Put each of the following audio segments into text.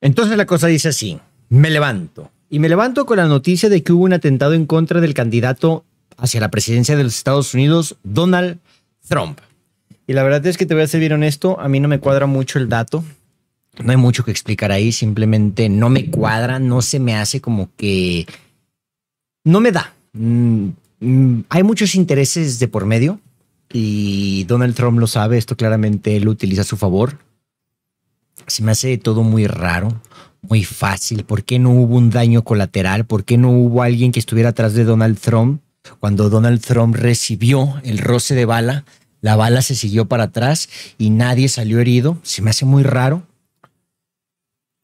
Entonces la cosa dice así, me levanto. Y me levanto con la noticia de que hubo un atentado en contra del candidato hacia la presidencia de los Estados Unidos, Donald Trump. Y la verdad es que te voy a ser bien honesto, a mí no me cuadra mucho el dato. No hay mucho que explicar ahí, simplemente no me cuadra, no se me hace como que... No me da. Mm, mm, hay muchos intereses de por medio y Donald Trump lo sabe, esto claramente lo utiliza a su favor se me hace todo muy raro, muy fácil. ¿Por qué no hubo un daño colateral? ¿Por qué no hubo alguien que estuviera atrás de Donald Trump? Cuando Donald Trump recibió el roce de bala, la bala se siguió para atrás y nadie salió herido. Se me hace muy raro.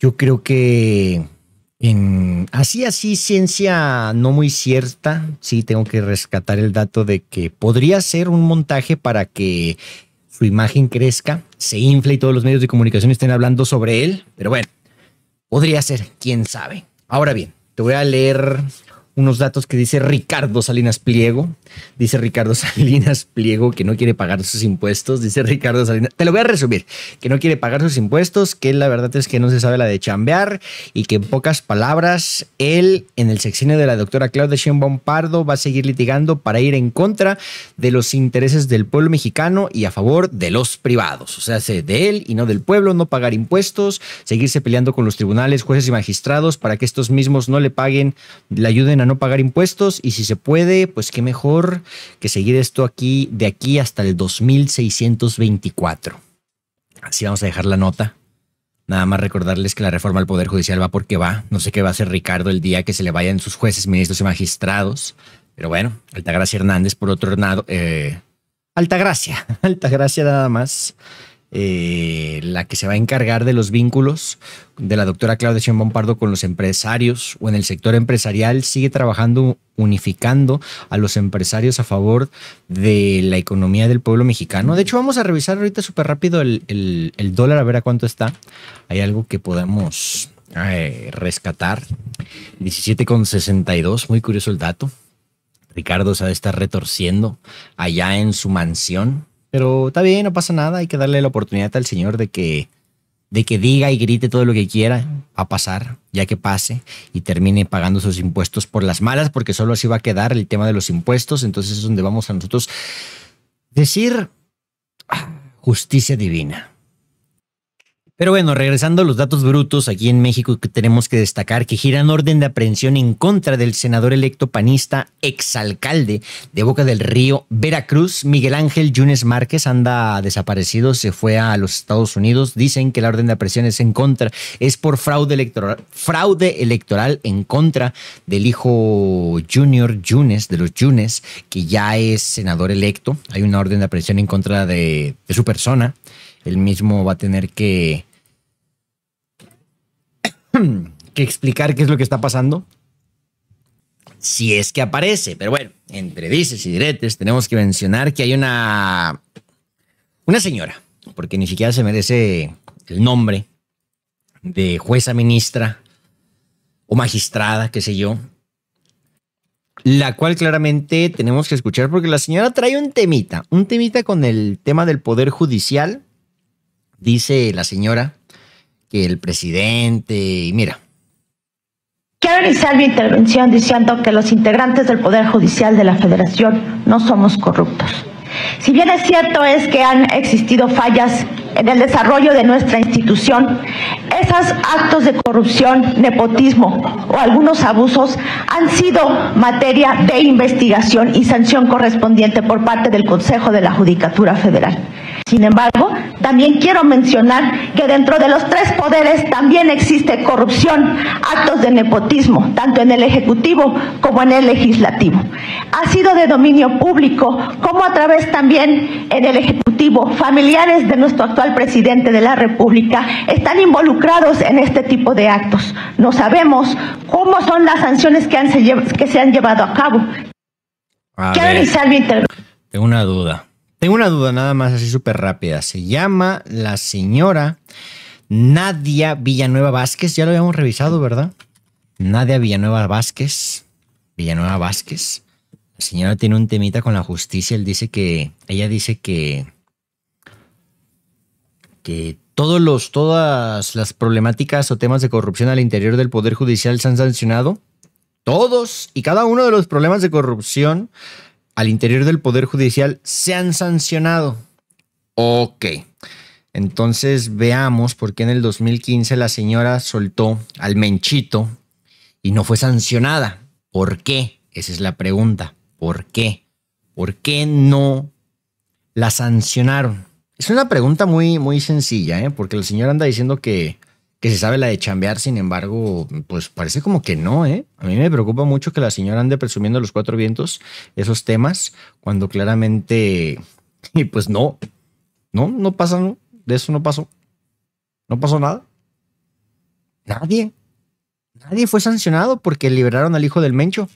Yo creo que en, así, así, ciencia no muy cierta. Sí, tengo que rescatar el dato de que podría ser un montaje para que su imagen crezca, se infla y todos los medios de comunicación estén hablando sobre él. Pero bueno, podría ser, quién sabe. Ahora bien, te voy a leer unos datos que dice Ricardo Salinas Pliego. Dice Ricardo Salinas Pliego que no quiere pagar sus impuestos. Dice Ricardo Salinas, te lo voy a resumir, que no quiere pagar sus impuestos, que la verdad es que no se sabe la de chambear y que en pocas palabras, él en el sexenio de la doctora Claudia Sheinbaum Pardo va a seguir litigando para ir en contra de los intereses del pueblo mexicano y a favor de los privados. O sea, de él y no del pueblo, no pagar impuestos, seguirse peleando con los tribunales, jueces y magistrados para que estos mismos no le paguen, le ayuden a no pagar impuestos y si se puede, pues qué mejor que seguir esto aquí de aquí hasta el 2624. Así vamos a dejar la nota. Nada más recordarles que la reforma al Poder Judicial va porque va. No sé qué va a hacer Ricardo el día que se le vayan sus jueces, ministros y magistrados. Pero bueno, Altagracia Hernández, por otro lado, eh, gracia alta gracia nada más. Eh, la que se va a encargar de los vínculos de la doctora Claudia Sheinbaum Pardo con los empresarios o en el sector empresarial, sigue trabajando unificando a los empresarios a favor de la economía del pueblo mexicano. De hecho, vamos a revisar ahorita súper rápido el, dólar, a ver a cuánto está. Hay algo que podemos eh, rescatar. 17,62, muy curioso el dato. Ricardo se ha de estar retorciendo allá en su mansión pero está bien, no pasa nada, hay que darle la oportunidad al Señor de que, de que diga y grite todo lo que quiera, a pasar, ya que pase y termine pagando sus impuestos por las malas, porque solo así va a quedar el tema de los impuestos, entonces es donde vamos a nosotros decir ah, justicia divina pero bueno, regresando a los datos brutos, aquí en México tenemos que destacar que giran orden de aprehensión en contra del senador electo panista, exalcalde de Boca del Río, Veracruz, Miguel Ángel Yunes Márquez, anda desaparecido, se fue a los Estados Unidos. Dicen que la orden de aprehensión es en contra, es por fraude electoral, fraude electoral en contra del hijo Junior Yunes, de los Yunes, que ya es senador electo. Hay una orden de aprehensión en contra de su persona. Él mismo va a tener que, explicar qué es lo que está pasando. Si es que aparece, pero bueno, entre dices y diretes, tenemos que mencionar que hay una, una señora, porque ni siquiera se merece el nombre de jueza ministra o magistrada, qué sé yo, la cual claramente tenemos que escuchar porque la señora trae un temita, un temita con el tema del poder judicial dice la señora que el presidente, y mira. Quiero iniciar mi intervención diciendo que los integrantes del Poder Judicial de la Federación no somos corruptos. Si bien es cierto es que han existido fallas en el desarrollo de nuestra institución, esos actos de corrupción, nepotismo o algunos abusos han sido materia de investigación y sanción correspondiente por parte del Consejo de la Judicatura Federal. Sin embargo, también quiero mencionar que dentro de los tres poderes también existe corrupción, actos de nepotismo, tanto en el Ejecutivo como en el Legislativo. Ha sido de dominio público, como a través también en el Ejecutivo, familiares de nuestro actual presidente de la República están involucrados en este tipo de actos. No sabemos cómo son las sanciones que, han se, que se han llevado a cabo. Quiero iniciar mi Tengo una duda. Tengo una duda nada más así súper rápida. Se llama la señora Nadia Villanueva Vázquez. Ya lo habíamos revisado, ¿verdad? Nadia Villanueva Vázquez. Villanueva Vázquez. La señora tiene un temita con la justicia. Él dice que. Ella dice que. Que todos los, todas las problemáticas o temas de corrupción al interior del Poder Judicial se han sancionado. Todos y cada uno de los problemas de corrupción al interior del Poder Judicial se han sancionado. Ok. Entonces veamos por qué en el 2015 la señora soltó al menchito y no fue sancionada. ¿Por qué? Esa es la pregunta. ¿Por qué? ¿Por qué no la sancionaron? Es una pregunta muy, muy sencilla, ¿eh? porque la señora anda diciendo que que se sabe la de chambear, sin embargo, pues parece como que no, ¿eh? A mí me preocupa mucho que la señora ande presumiendo los cuatro vientos esos temas cuando claramente, y pues no, no, no pasa, de eso no pasó, no pasó nada. Nadie, nadie fue sancionado porque liberaron al hijo del Mencho.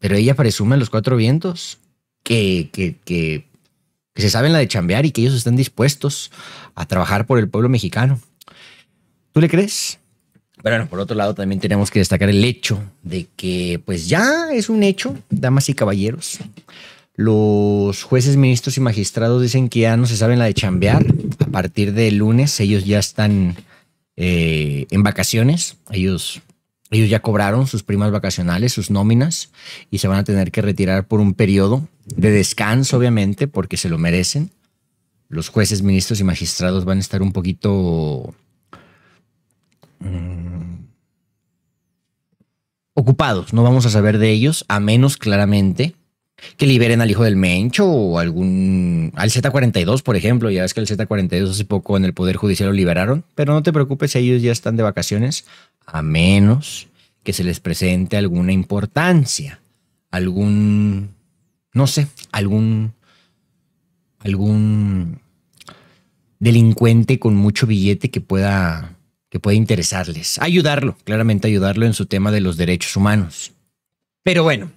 Pero ella presume los cuatro vientos que, que, que, que se saben la de chambear y que ellos están dispuestos a trabajar por el pueblo mexicano. ¿Tú le crees? Bueno, por otro lado, también tenemos que destacar el hecho de que, pues ya es un hecho, damas y caballeros. Los jueces, ministros y magistrados dicen que ya no se saben la de chambear. A partir de lunes, ellos ya están eh, en vacaciones. Ellos, ellos ya cobraron sus primas vacacionales, sus nóminas, y se van a tener que retirar por un periodo de descanso, obviamente, porque se lo merecen. Los jueces, ministros y magistrados van a estar un poquito ocupados, no vamos a saber de ellos, a menos claramente que liberen al hijo del Mencho o algún al Z42, por ejemplo. Ya es que el Z42 hace poco en el Poder Judicial lo liberaron, pero no te preocupes, ellos ya están de vacaciones, a menos que se les presente alguna importancia, algún, no sé, algún, algún delincuente con mucho billete que pueda que puede interesarles. Ayudarlo, claramente ayudarlo en su tema de los derechos humanos. Pero bueno,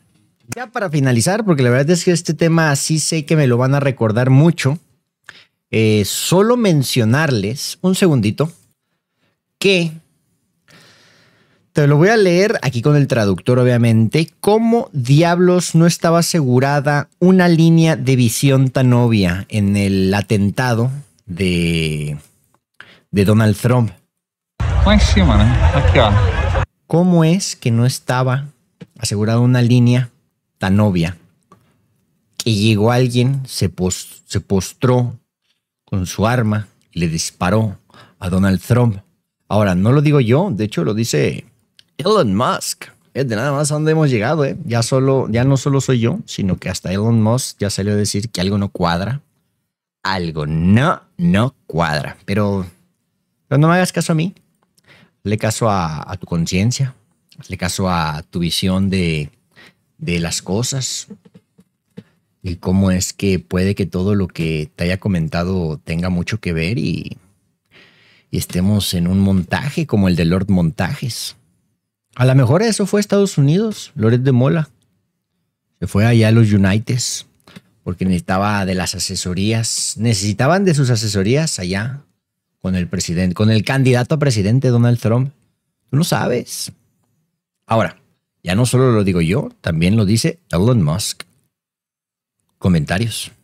ya para finalizar, porque la verdad es que este tema así sé que me lo van a recordar mucho, eh, solo mencionarles un segundito que te lo voy a leer aquí con el traductor, obviamente. ¿Cómo diablos no estaba asegurada una línea de visión tan obvia en el atentado de, de Donald Trump? Eh. ¿Cómo es que no estaba asegurada una línea tan obvia? Que llegó alguien, se, postró con su arma le disparó a Donald Trump. Ahora, no lo digo yo, de hecho lo dice Elon Musk. Es de nada más a dónde hemos llegado, ¿eh? Ya, solo, ya no solo soy yo, sino que hasta Elon Musk ya salió a decir que algo no cuadra. Algo no, no cuadra. pero no me hagas caso a mí, Hazle caso a, tu conciencia, hazle caso a tu visión de, las cosas y cómo es que puede que todo lo que te haya comentado tenga mucho que ver y, estemos en un montaje como el de Lord Montajes. A lo mejor eso fue Estados Unidos, Loret de Mola. Se fue allá a los United porque necesitaba de las asesorías, necesitaban de sus asesorías allá con el presidente, con el candidato a presidente Donald Trump. Tú no sabes. Ahora, ya no solo lo digo yo, también lo dice Elon Musk. Comentarios.